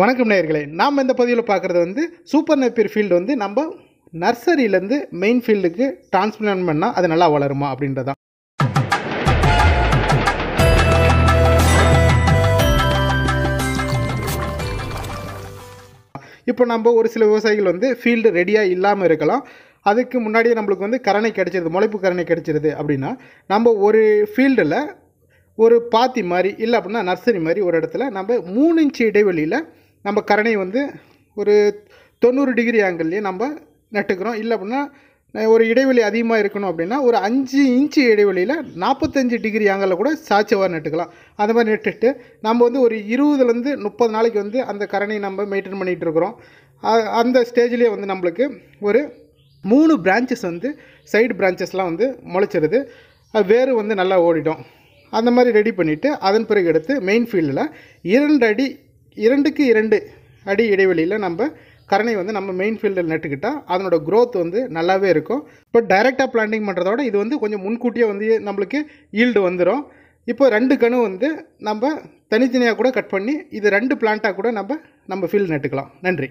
வணக்கம் நேயர்களே நாம் இந்த பகுதியில் பார்க்குறது வந்து சூப்பர் நெப்பியர் ஃபீல்டு வந்து நம்ம நர்சரியிலேருந்து மெயின் ஃபீல்டுக்கு டிரான்ஸ்பிளான் பண்ணால் அது நல்லா வளருமா தான் இப்போ நம்ம ஒரு சில விவசாயிகள் வந்து ஃபீல்டு ரெடியாக இல்லாமல் இருக்கலாம் அதுக்கு முன்னாடியே நம்மளுக்கு வந்து கரணை கிடச்சிருது முளைப்பு கரணை கிடச்சிருது அப்படின்னா நம்ம ஒரு ஃபீல்டில் ஒரு பாத்தி மாதிரி இல்லை அப்படின்னா நர்சரி மாதிரி ஒரு இடத்துல நம்ம மூணு இன்ச்சு இடைவெளியில் நம்ம கரணை வந்து ஒரு தொண்ணூறு டிகிரி ஆங்கிள்லேயே நம்ம நட்டுக்கிறோம் இல்லை அப்படின்னா ஒரு இடைவெளி அதிகமாக இருக்கணும் அப்படின்னா ஒரு அஞ்சு இன்ச்சு இடைவெளியில் நாற்பத்தஞ்சு டிகிரி ஆங்கிளில் கூட சாச்சவாக நட்டுக்கலாம் அந்த மாதிரி நட்டுட்டு நம்ம வந்து ஒரு இருபதுலேருந்து முப்பது நாளைக்கு வந்து அந்த கரணையை நம்ம மெயின்டைன் பண்ணிகிட்டு இருக்கிறோம் அந்த ஸ்டேஜ்லேயே வந்து நம்மளுக்கு ஒரு மூணு பிரான்ச்சஸ் வந்து சைடு பிரான்ச்சஸ்லாம் வந்து முளைச்சிருது வேறு வந்து நல்லா ஓடிடும் அந்த மாதிரி ரெடி பண்ணிவிட்டு அதன் பிறகு எடுத்து மெயின் ஃபீல்டில் இரண்டு அடி இரண்டுக்கு இரண்டு அடி இடைவெளியில் நம்ம கரணை வந்து நம்ம மெயின் ஃபீல்டில் நட்டுக்கிட்டால் அதனோட க்ரோத் வந்து நல்லாவே இருக்கும் இப்போ டைரெக்டாக பிளான்டிங் பண்ணுறதோட இது வந்து கொஞ்சம் முன்கூட்டியே வந்து நம்மளுக்கு ஈல்டு வந்துடும் இப்போ ரெண்டு கணு வந்து நம்ம தனித்தனியாக கூட கட் பண்ணி இது ரெண்டு பிளான்ட்டாக கூட நம்ம நம்ம ஃபீல்டு நட்டுக்கலாம் நன்றி